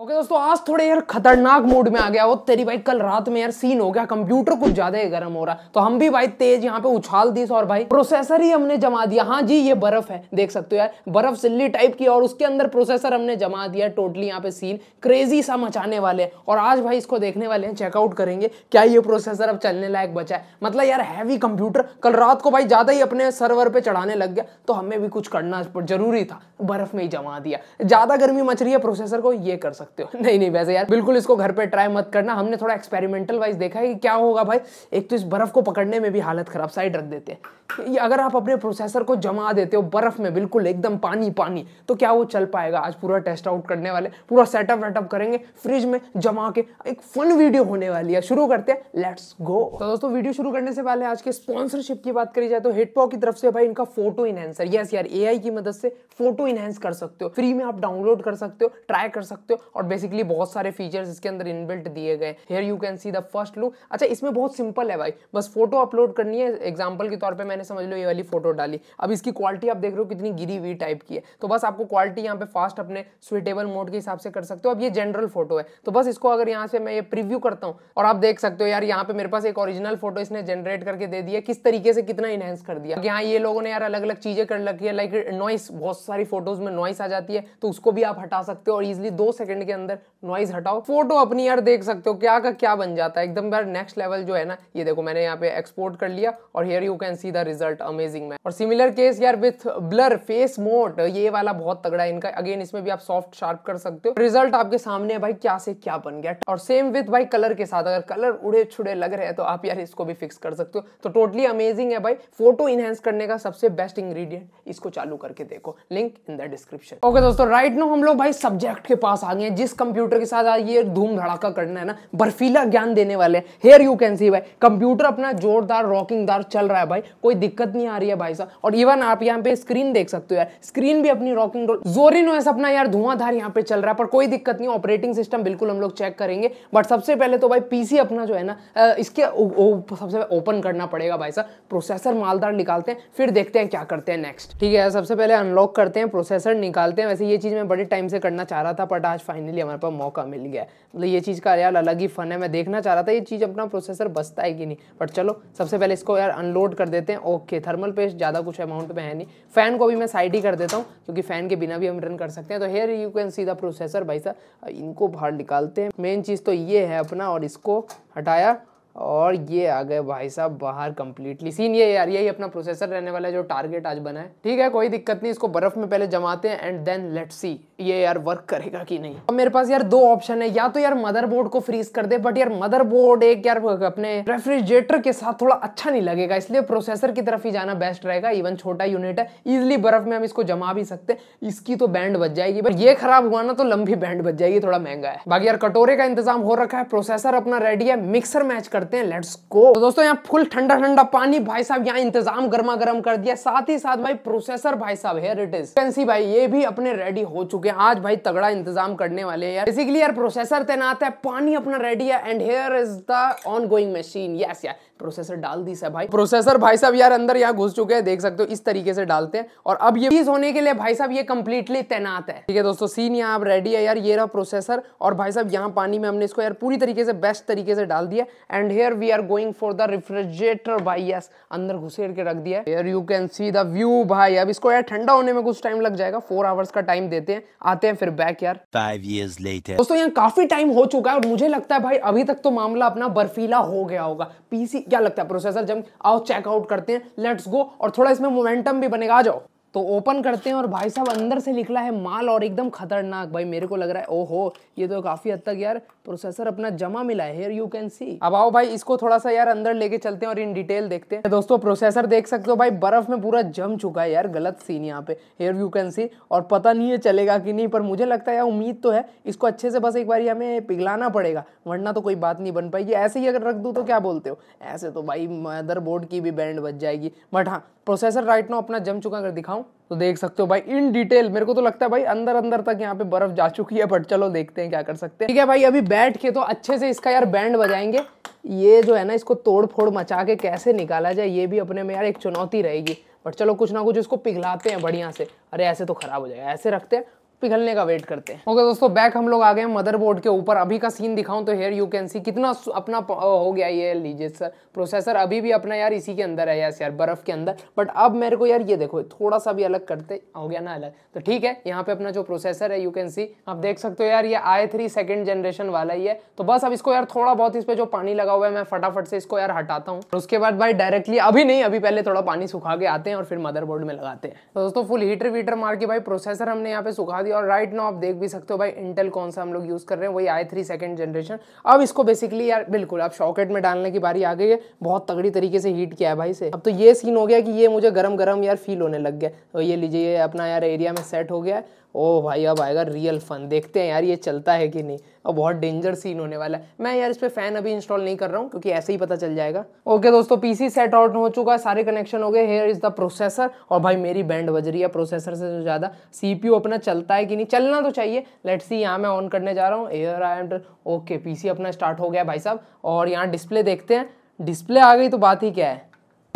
okay okay, दोस्तों आज थोड़े यार खतरनाक मूड में आ गया वो तेरी भाई कल रात में यार सीन हो गया कंप्यूटर कुछ ज्यादा ही गर्म हो रहा तो हम भी भाई तेज यहाँ पे उछाल दी और भाई प्रोसेसर ही हमने जमा दिया हाँ जी ये बर्फ है देख सकते हो यार बर्फ सिल्ली टाइप की और उसके अंदर प्रोसेसर हमने जमा दिया टोटली यहाँ पे सीन क्रेजी सा मचाने वाले हैं और आज भाई इसको देखने वाले हैं चेकआउट करेंगे क्या ये प्रोसेसर अब चलने लायक बचा है मतलब यार हैवी कंप्यूटर कल रात को भाई ज्यादा ही अपने सर्वर पर चढ़ाने लग गया तो हमें भी कुछ करना जरूरी था बर्फ में ही जमा दिया ज्यादा गर्मी मच रही है प्रोसेसर को ये कर सकते सकते हो नहीं नहीं वैसे यार बिल्कुल इसको घर पे ट्राई मत करना हमने थोड़ा एक्सपेरिमेंटल वाइज देखा है कि क्या होगा भाई एक तो इस बर्फ को पकड़ने में भी हालत खराब साइड रख देते हैं अगर आप अपने प्रोसेसर को जमा देते हो बर्फ में बिल्कुल एकदम पानी पानी तो क्या वो चल पाएगा आज पूरा टेस्ट आउट करने वाले पूरा सेटअप वेटअप करेंगे फ्रिज में जमा के एक फन वीडियो होने वाली है शुरू करते हैं लेट्स गो तो दोस्तों वीडियो शुरू करने से पहले आज के स्पॉन्सरशिप की बात करी जाए तो हिटपॉ की तरफ से भाई इनका फोटो इनहेंसर यस यार ए की मदद से फोटो इनहेंस कर सकते हो फ्री में आप डाउनलोड कर सकते हो ट्राई कर सकते हो और बेसिकली बहुत सारे फीचर्स इसके अंदर इनबिल्ट दिए गए here you can see the first look अच्छा इसमें बहुत सिंपल है भाई बस फोटो अपलोड करनी है एग्जाम्पल के तौर पर मैं मैंने समझ लो ये वाली फोटो डाली अब इसकी क्वालिटी आप देख रहे हो कितनी गिरी हुई टाइप की है तो बस आपको क्वालिटी यहाँ पे फास्ट अपने स्वीटेबल मोड के हिसाब से कर सकते हो अब ये जनरल फोटो है तो बस इसको अगर यहाँ से मैं ये प्रिव्यू करता हूँ और आप देख सकते हो यार यहाँ पे मेरे पास एक ऑरिजिनल फोटो इसने जनरेट करके दे दिया किस तरीके से कितना इनहेंस कर दिया यहाँ ये लोगों ने यार अलग अलग चीजें कर रखी है लाइक नॉइस बहुत सारी फोटोज में नॉइस आ जाती है तो उसको भी आप हटा सकते हो और इजिली दो सेकंड के अंदर नॉइस हटाओ फोटो अपनी यार देख सकते हो क्या का क्या बन जाता है एकदम यार नेक्स्ट लेवल जो है ना ये देखो मैंने यहाँ पे एक्सपोर्ट कर लिया और here you can see the result amazing match और सिमिलर केस यार विथ ब्लर फेस मोड ये वाला बहुत तगड़ा है इनका अगेन इसमें भी आप सॉफ्ट शार्प कर सकते हो रिजल्ट आपके सामने है भाई क्या से क्या बन गया और सेम विथ भाई कलर के साथ अगर कलर उड़े छुड़े लग रहे हैं तो आप यार इसको भी फिक्स कर सकते हो तो टोटली अमेजिंग है भाई फोटो इनहेंस करने का सबसे बेस्ट इंग्रीडियंट इसको चालू करके देखो link in the description okay दोस्तों राइट नो हम लोग भाई सब्जेक्ट के पास आ गए जिस कंप्यूटर के साथ ये धूम धड़ाका करना है ना बर्फीला ज्ञान देने वाले हेयर यू कैन सी भाई कंप्यूटर अपना जोरदार रॉकिंगदार चल रहा है भाई कोई कोई दिक्कत नहीं आ रही है भाई साहब और इवन आप यहाँ पे स्क्रीन देख सकते हो यार स्क्रीन भी अपनी रॉकिंग रोल जोरिन अपना यार धुआंधार यहाँ पे चल रहा है पर कोई दिक्कत नहीं ऑपरेटिंग सिस्टम बिल्कुल हम लोग चेक करेंगे बट सबसे पहले तो भाई पीसी अपना जो है ना इसके सबसे ओपन करना पड़ेगा भाई साहब प्रोसेसर मालदार निकालते हैं फिर देखते हैं क्या करते हैं नेक्स्ट ठीक है सबसे पहले अनलॉक करते हैं प्रोसेसर निकालते हैं वैसे ये चीज़ मैं बड़े टाइम से करना चाह रहा था बट आज फाइनली हमारे पास मौका मिल गया मतलब ये चीज़ का यार अलग ही फन है मैं देखना चाह रहा था ये चीज़ अपना प्रोसेसर बसता है कि नहीं बट चलो सबसे पहले इसको यार अनलोड कर देते हैं ओके थर्मल पेस्ट ज़्यादा कुछ अमाउंट में है नहीं फ़ैन को भी मैं साइड ही कर देता हूँ क्योंकि फ़ैन के बिना भी हम रन कर सकते हैं तो here you can see the processor भाई साहब इनको बाहर निकालते हैं मेन चीज़ तो ये है अपना और इसको हटाया और ये आ गए भाई साहब बाहर कंप्लीटली सीन ये यार यही अपना प्रोसेसर रहने वाला है जो टारगेट आज बना है ठीक है कोई दिक्कत नहीं इसको बर्फ में पहले जमाते हैं एंड देन लेट सी ये यार वर्क करेगा कि नहीं अब मेरे पास यार दो ऑप्शन है या तो यार मदरबोर्ड को फ्रीज कर दे बट यार मदरबोर्ड एक यार अपने रेफ्रिजरेटर के साथ थोड़ा अच्छा नहीं लगेगा इसलिए प्रोसेसर की तरफ ही जाना बेस्ट रहेगा इवन छोटा यूनिट है इजिली बर्फ में हम इसको जमा भी सकते इसकी तो बैंड बच जाएगी बट ये खराब हुआ ना तो लंबी बैंड बच जाएगी थोड़ा महंगा है बाकी यार कटोरे का इंतजाम हो रखा है प्रोसेसर अपना रेडी है मिक्सर मैच कर करते हैं लेट्स को तो दोस्तों यहाँ फुल ठंडा ठंडा पानी भाई साहब यहाँ इंतजाम गर्मा गर्म कर दिया साथ ही साथ भाई प्रोसेसर भाई साहब हेयर इट इज भाई ये भी अपने रेडी हो चुके हैं आज भाई तगड़ा इंतजाम करने वाले हैं यार बेसिकली यार प्रोसेसर तैनात है पानी अपना रेडी है and here is the ongoing machine yes यार प्रोसेसर डाल दी सब भाई प्रोसेसर भाई साहब यार अंदर यहाँ घुस चुके हैं देख सकते हो इस तरीके से डालते हैं और अब ये चीज होने के लिए भाई साहब ये कम्प्लीटली तैनात है ठीक है दोस्तों सीन यहाँ आप रेडी है यार ये रहा प्रोसेसर और भाई साहब यहाँ पानी में हमने इसको यार पूरी तरीके से बेस्ट तरीके से डाल दिया and here we are going for the refrigerator भाई यस अंदर घुसेड़ के रख दिया here you can see the view भाई अब इसको यार ठंडा होने में कुछ टाइम लग जाएगा फोर आवर्स का टाइम देते हैं आते हैं फिर बैक यार फाइव ईयर्स लेटर दोस्तों यहाँ काफी टाइम हो चुका है और मुझे लगता है भाई अभी तक तो मामला अपना बर्फीला हो गया होगा पीसी क्या लगता है प्रोसेसर जब आओ चेकआउट करते हैं लेट्स गो और थोड़ा इसमें मोमेंटम भी बनेगा आ जाओ तो ओपन करते हैं और भाई साहब अंदर से निकला है माल और एकदम खतरनाक भाई मेरे को लग रहा है ओहो ये तो काफ़ी हद तक यार प्रोसेसर अपना जमा मिला है हेयर यू कैन सी अब आओ भाई इसको थोड़ा सा यार अंदर लेके चलते हैं और इन डिटेल देखते हैं दोस्तों प्रोसेसर देख सकते हो भाई बर्फ में पूरा जम चुका है यार गलत सीन यहाँ पे हेयर यू कैन सी और पता नहीं है चलेगा कि नहीं पर मुझे लगता है यार उम्मीद तो है इसको अच्छे से बस एक बार हमें पिघलाना पड़ेगा वरना तो कोई बात नहीं बन पाएगी ऐसे ही अगर रख दू तो क्या बोलते हो ऐसे तो भाई मदर की भी बैंड बच जाएगी बट हाँ प्रोसेसर राइट ना अपना जम चुका अगर दिखाऊं तो देख सकते हो भाई इन डिटेल मेरे को तो लगता है भाई अंदर अंदर तक यहाँ पे बर्फ जा चुकी है बट चलो देखते हैं क्या कर सकते हैं ठीक है भाई अभी बैठ के तो अच्छे से इसका यार बैंड बजाएंगे ये जो है ना इसको तोड़ फोड़ मचा के कैसे निकाला जाए ये भी अपने में यार एक चुनौती रहेगी बट चलो कुछ ना कुछ इसको पिघलाते हैं बढ़िया से अरे ऐसे तो खराब हो जाएगा ऐसे रखते हैं पिघलने का वेट करते हैं ओके okay, दोस्तों बैक हम लोग आ गए मदरबोर्ड के ऊपर अभी का सीन दिखाऊं तो हेयर यू कैन सी कितना अपना हो गया ये लीजिए सर प्रोसेसर अभी भी अपना यार इसी के अंदर है यार यार बर्फ के अंदर बट अब मेरे को यार ये देखो थोड़ा सा भी अलग करते हो गया ना अलग तो ठीक है यहाँ पे अपना जो प्रोसेसर है यू कैन सी आप देख सकते हो यार ये आई थ्री सेकेंड जनरेशन वाला ही है तो बस अब इसको यार थोड़ा बहुत इस पर जो पानी लगा हुआ है मैं फटाफट से इसको यार हटाता हूँ उसके बाद भाई डायरेक्टली अभी नहीं अभी पहले थोड़ा पानी सुखा के आते हैं और फिर मदर में लगाते हैं तो दोस्तों फुल हीटर वीटर मार के भाई प्रोसेसर हमने यहाँ पे सुखा दिया और राइट नाउ आप देख भी सकते हो भाई इंटेल कौन सा हम लोग यूज़ कर रहे हैं वही आई थ्री सेकेंड जनरेशन अब इसको बेसिकली यार बिल्कुल आप शॉकेट में डालने की बारी आ गई है बहुत तगड़ी तरीके से हीट किया है भाई से अब तो ये सीन हो गया कि ये मुझे गर्म गर्म यार फील होने लग गया तो ये लीजिए ये अपना यार एरिया में सेट हो गया ओ भाई अब आएगा रियल फन देखते हैं यार ये चलता है कि नहीं और बहुत डेंजर सीन होने वाला है मैं यार इस पर फ़ैन अभी इंस्टॉल नहीं कर रहा हूँ क्योंकि ऐसे ही पता चल जाएगा ओके दोस्तों पीसी सेट आउट हो चुका है सारे कनेक्शन हो गए हेयर इज़ द प्रोसेसर और भाई मेरी बैंड बज रही है प्रोसेसर से जो ज़्यादा सी अपना चलता है कि नहीं चलना तो चाहिए लेट सी यहाँ मैं ऑन करने जा रहा हूँ एयर आई ओके पी अपना स्टार्ट हो गया भाई साहब और यहाँ डिस्प्ले देखते हैं डिस्प्ले आ गई तो बात ही क्या है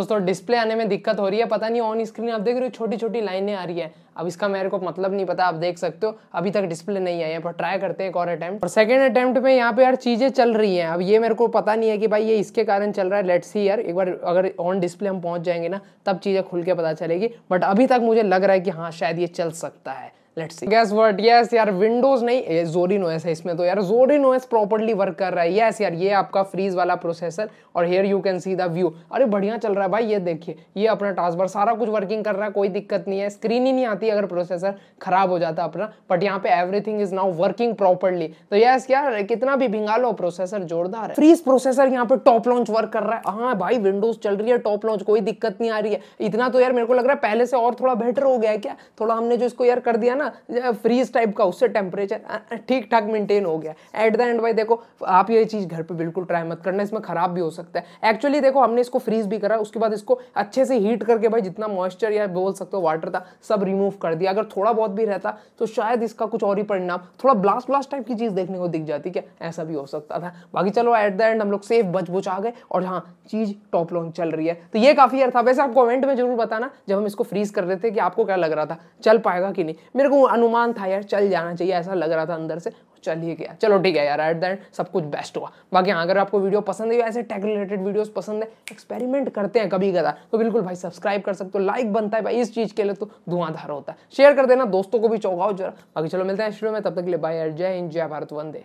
दोस्तों डिस्प्ले आने में दिक्कत हो रही है पता नहीं ऑन स्क्रीन आप देख रहे हो छोटी छोटी लाइनें आ रही है अब इसका मेरे को मतलब नहीं पता आप देख सकते हो अभी तक डिस्प्ले नहीं आई है पर ट्राई करते हैं एक और अटैम्प्ट और सेकंड अटैम्प्ट में यहाँ पे यार चीजें चल रही हैं अब ये मेरे को पता नहीं है कि भाई ये इसके कारण चल रहा है लेट्स ही यार एक बार अगर ऑन डिस्प्ले हम पहुंच जाएंगे ना तब चीज़ें खुल के पता चलेगी बट अभी तक मुझे लग रहा है कि हाँ शायद ये चल सकता है let's see guess what yes यार विंडोज नहीं जोरिन ओएस है इसमें तो यार जोरिन ओएस प्रॉपर्ली वर्क कर रहा है यस yes, यार ये आपका फ्रीज वाला प्रोसेसर और here you can see the view अरे बढ़िया चल रहा है भाई ये देखिए ये अपना टास्क बार सारा कुछ वर्किंग कर रहा है कोई दिक्कत नहीं है स्क्रीन ही नहीं आती अगर प्रोसेसर खराब हो जाता अपना बट यहाँ पे everything is now working properly तो यस यार कितना भी भिंगा लो प्रोसेसर जोरदार है फ्रीज प्रोसेसर यहाँ पे टॉप लॉन्च वर्क कर रहा है हाँ भाई विंडोज चल रही है टॉप लॉन्च कोई दिक्कत नहीं आ रही है इतना तो यार मेरे को लग रहा है पहले से और थोड़ा बेटर हो गया है क्या थोड़ा हमने जो इसको यार कर दिया ना ना फ्रीज टाइप का उससे टेम्परेचर ठीक ठाक मेंटेन हो गया एट द एंड भाई देखो आप ये चीज़ घर पे बिल्कुल ट्राई मत करना इसमें ख़राब भी हो सकता है एक्चुअली देखो हमने इसको फ्रीज भी करा उसके बाद इसको अच्छे से हीट करके भाई जितना मॉइस्चर या बोल सकते हो वाटर था सब रिमूव कर दिया अगर थोड़ा बहुत भी रहता तो शायद इसका कुछ और ही परिणाम थोड़ा ब्लास्ट ब्लास्ट टाइप की चीज़ देखने को दिख जाती क्या ऐसा भी हो सकता था बाकी चलो एट द एंड हम लोग सेफ बच बुच आ गए और हाँ चीज़ टॉप लॉन्च चल रही है तो ये काफ़ी यार था वैसे आप कमेंट में जरूर बताना जब हम इसको फ्रीज कर रहे थे कि आपको क्या लग रहा था चल पाएगा कि नहीं मेरे मेरे को अनुमान था यार चल जाना चाहिए ऐसा लग रहा था अंदर से चल ही गया चलो ठीक है यार एट दैट सब कुछ बेस्ट हुआ बाकी हाँ, अगर आपको वीडियो पसंद है ऐसे टेक रिलेटेड वीडियोस पसंद है एक्सपेरिमेंट करते हैं कभी कदा तो बिल्कुल भाई सब्सक्राइब कर सकते हो लाइक बनता है भाई इस चीज़ के लिए तो धुआंधार होता है शेयर कर देना दोस्तों को भी चौगाओ जरा बाकी चलो मिलते हैं शुरू में तब तक के लिए बाय जय हिंद जय भारत वंदे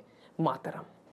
मातरम